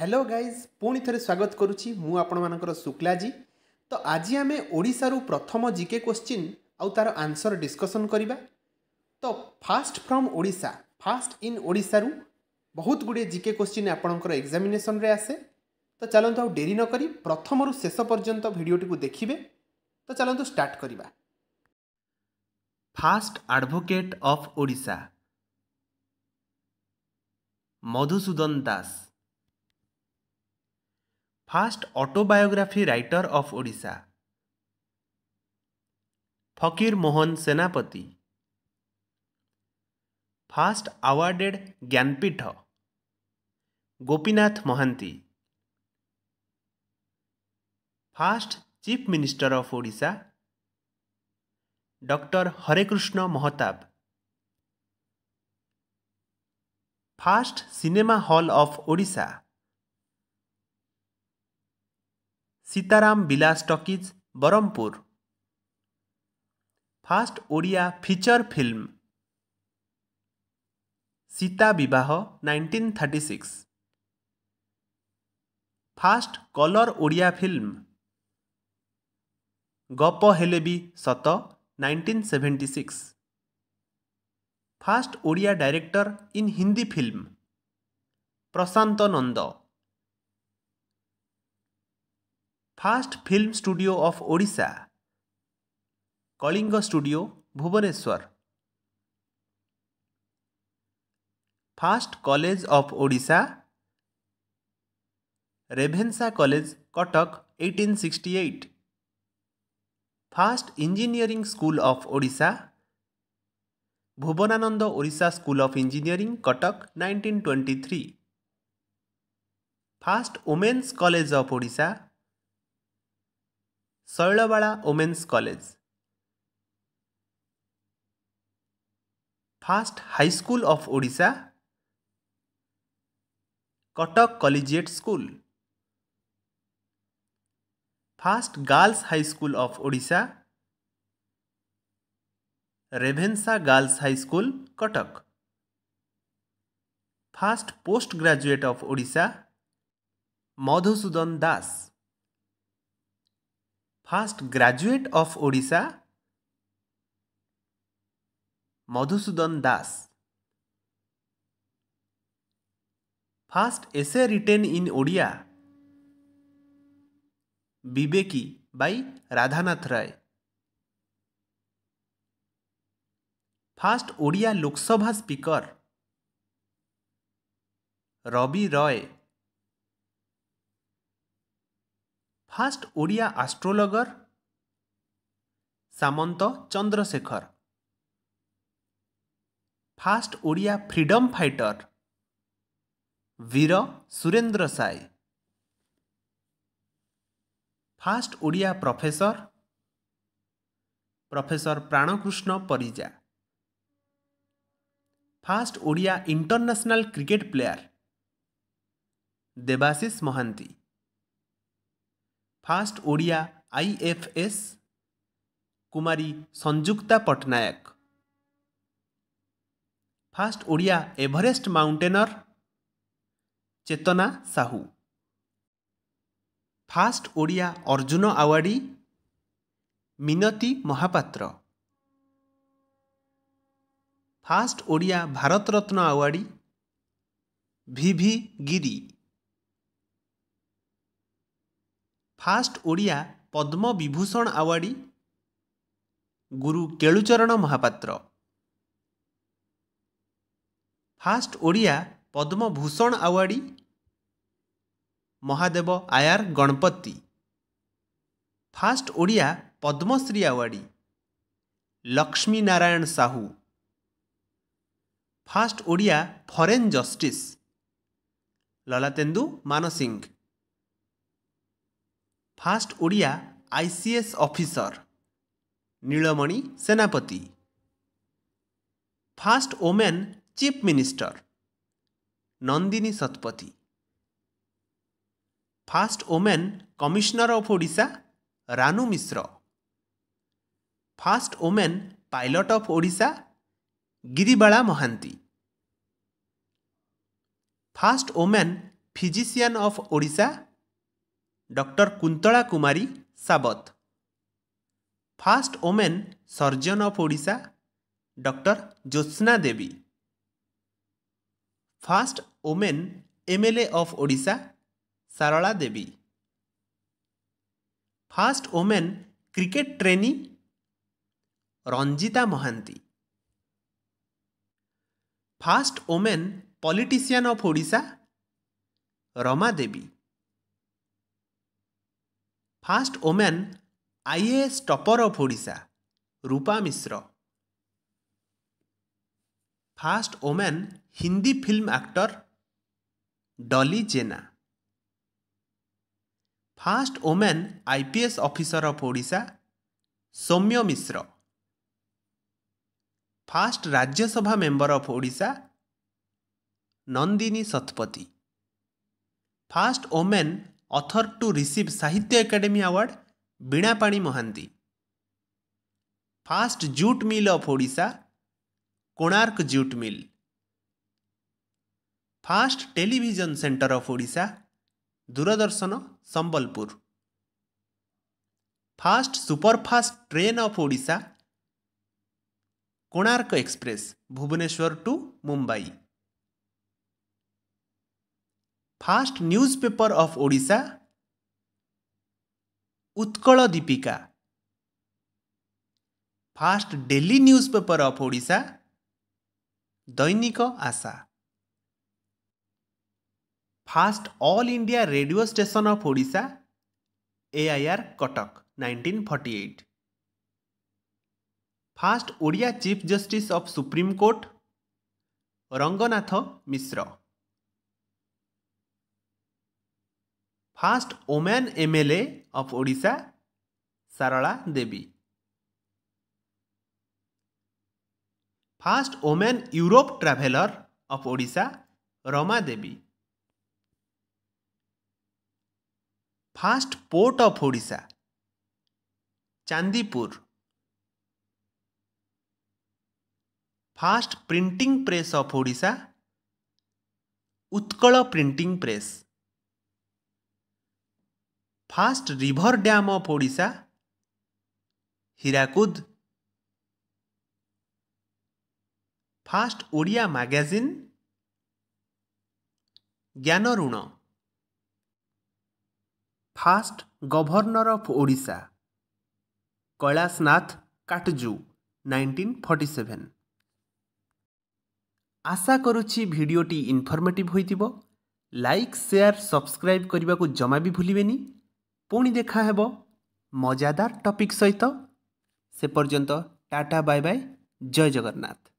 Hello guys ପୁଣି ଥରେ ସ୍ୱାଗତ କରୁଛି ମୁଁ ଆପଣମାନଙ୍କର ଶୁକ୍ଲାଜୀ ତ ଆଜି ଆମେ ଓଡ଼ିଶାରୁ ପ୍ରଥମ ଜିକେ କୋଶ୍ଚିନ୍ ଆଉ ତା'ର ଆନ୍ସର୍ ଡିସ୍କସନ୍ କରିବା ତ first from Odisha first in ଓଡ଼ିଶାରୁ ବହୁତ ଗୁଡ଼ିଏ ଜିକେ କୋଶ୍ଚିନ୍ ଆପଣଙ୍କର ଏକ୍ଜାମିନେସନ୍ରେ ଆସେ ତ ଚାଲନ୍ତୁ ଆଉ ଡେରି ନକରି ପ୍ରଥମରୁ ଶେଷ ପର୍ଯ୍ୟନ୍ତ ଭିଡ଼ିଓଟିକୁ ଦେଖିବେ ତ ଚାଲନ୍ତୁ ଷ୍ଟାର୍ଟ କରିବା first advocate of Odisha Madhusudan Das first autobiography writer of Odisha Fakir Mohan Senapati first awarded Jnanpith Gopinath Mohanty first chief minister of Odisha doctor Harekrushna Mahtab first cinema hall of Odisha Sitaram Vilas talkies Brahmapur first Odia feature film Sita Vivah 1936 fast colour Odia film गप हेले भी सत 1976 first Odia director in Hindi film Prashant Nanda first film studio of Odisha Kalinga studio Bhubaneswar first college of Odisha Ravenshaw college Cuttack eighteen sixty eight first engineering school of Odisha Bhubanananda Odisha school of engineering Cuttack nineteen twenty three first women's college of Odisha Sailabala women's college first high school of Odisha Cuttack collegiate school first girls high school of Odisha Ravenshaw girls high school Cuttack first post graduate of Odisha Madhusudan Das first graduate of Odisha, Madhusudan Das. First essay written in Odia, Bibeki by Radhanath Ray. First Odia Lok Sabha Speaker, Robbie Roy. First Odia astrologer Samanta Chandrasekhar first Odia freedom fighter Veer Surendra Sai first Odia professor professor Pranakrushna Parija first Odia international cricket player Debasish Mohanty first Odia IFS Kumari Sanjukta Patnaik first Odia Everest mountaineer Chetna Sahu first Odia Arjun awardee Minati Mohapatra first Odia Bharat Ratna awardee V V Giri first Odia Padma Vibhushan awardee Guru Kelucharan Mohapatra first Odia Padma Bhushan awardee Mahadev Iyer Ganapati first Odia Padmashri awardee Lakshminarayan Sahu first Odia foreign justice Lalatendu Mansingh first Odia I C S officer Nilamani Senapati first woman chief minister Nandini Satpathy first woman commissioner of Odisha Ranu Mishra first woman pilot of Odisha Giribala Mohanty first woman physician of Odisha doctor Kuntala Kumari Sabat first woman surgeon of Odisha doctor Jyotsna Devi first woman MLA of Odisha Sarala Devi first woman cricket trainee Ranjita Mohanty first women politician of Odisha Rama Devi first woman IAS topper of Odisha Rupa Mishra first woman Hindi film actor Dolly Jena first woman IPS officer of Odisha Soumya Mishra first Rajya Sabha member of Odisha Nandini Satpathy first woman author to receive Sahitya Akademi award Binapani Mohanty first jute mill of Odisha Konark jute mill first television centre of Odisha Doordarshan Sambalpur first superfast train of Odisha Konark express Bhubaneswar to Mumbai fast newspaper of Odisha Utkal Deepika first daily newspaper of Odisha Dainik Asha first all India radio station of Odisha AIR Cuttack 1948 first Odia chief justice of supreme court Ranganath Mishra first woman M MLA of Odisha Sarala Devi first woman Europe traveller of Odisha Rama Devi first port of Odisha Chandipur first printing press of Odisha Utkal printing press first river dam of Odisha Hirakud first Odia magazine ज्ञान Jnanaruna first governor of Odisha Kailashnath Katju 1947 आशा করুছি भिडटी informative হয়েছিল like subscribe करने को जमा भी ভুলবেনি ପୁଣି ଦେଖାହେବ ମଜାଦାର ଟପିକ୍ ସହିତ ସେ ପର୍ଯ୍ୟନ୍ତ tata bye bye Jai Jagannath